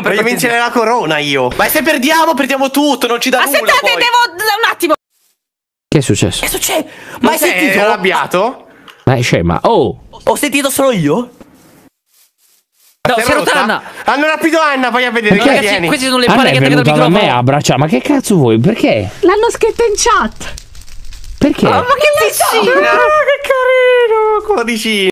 Voglio vincere la corona io. Ma se perdiamo, perdiamo tutto, non ci dà Aspettate, nulla. Aspettate, devo. Un attimo. Che è successo? Che succede? Ma hai sentito? arrabbiato? Ma è scema. Oh! Ho sentito solo io? No, si è rotta ah, Anna. Hanno rapito Anna, vai a vedere. Perché? Ragazzi, vieni. queste sono le pare che attaccano il microfono. me a Ma che cazzo vuoi? Perché? L'hanno scritto in chat. Perché? Oh, ma che cazzo? piccina! Ah, che carino! Codicino!